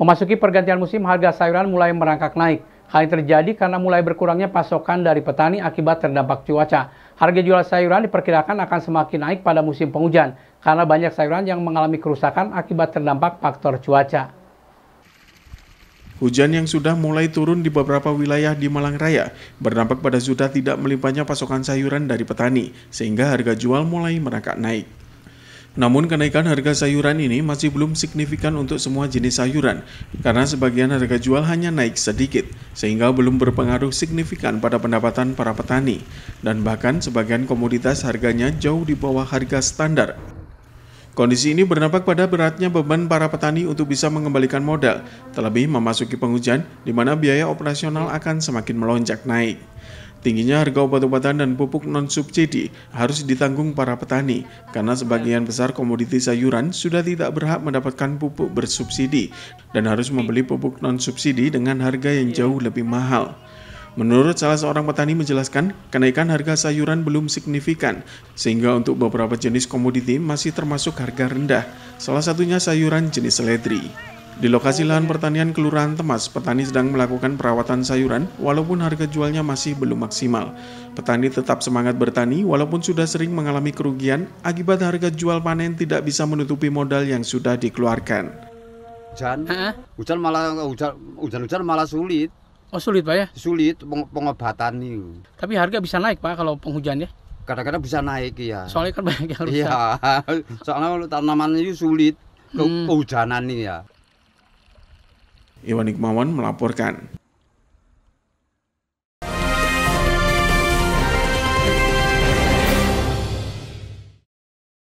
Memasuki pergantian musim, harga sayuran mulai merangkak naik. Hal ini terjadi karena mulai berkurangnya pasokan dari petani akibat terdampak cuaca. Harga jual sayuran diperkirakan akan semakin naik pada musim penghujan karena banyak sayuran yang mengalami kerusakan akibat terdampak faktor cuaca. Hujan yang sudah mulai turun di beberapa wilayah di Malang Raya berdampak pada sudah tidak melimpahnya pasokan sayuran dari petani, sehingga harga jual mulai merangkak naik. Namun kenaikan harga sayuran ini masih belum signifikan untuk semua jenis sayuran karena sebagian harga jual hanya naik sedikit sehingga belum berpengaruh signifikan pada pendapatan para petani dan bahkan sebagian komoditas harganya jauh di bawah harga standar. Kondisi ini berdampak pada beratnya beban para petani untuk bisa mengembalikan modal, terlebih memasuki penghujan di mana biaya operasional akan semakin melonjak naik. Tingginya harga obat-obatan dan pupuk non-subsidi harus ditanggung para petani, karena sebagian besar komoditi sayuran sudah tidak berhak mendapatkan pupuk bersubsidi dan harus membeli pupuk non-subsidi dengan harga yang jauh lebih mahal. Menurut salah seorang petani menjelaskan, kenaikan harga sayuran belum signifikan, sehingga untuk beberapa jenis komoditi masih termasuk harga rendah, salah satunya sayuran jenis seledri. Di lokasi lahan pertanian Kelurahan Temas, petani sedang melakukan perawatan sayuran walaupun harga jualnya masih belum maksimal. Petani tetap semangat bertani walaupun sudah sering mengalami kerugian akibat harga jual panen tidak bisa menutupi modal yang sudah dikeluarkan. Hujan, hujan malah hujan hujan malah sulit. Oh sulit pak ya? Sulit peng- pengobatan nih. Tapi harga bisa naik pak kalau penghujan ya? Kadang-kadang bisa naik ya. Soalnya kan banyak yang iya. rusak. Iya, soalnya tanamannya itu sulit. Ke- hmm. kehujanan nih ya. Iwan Ikmawan melaporkan.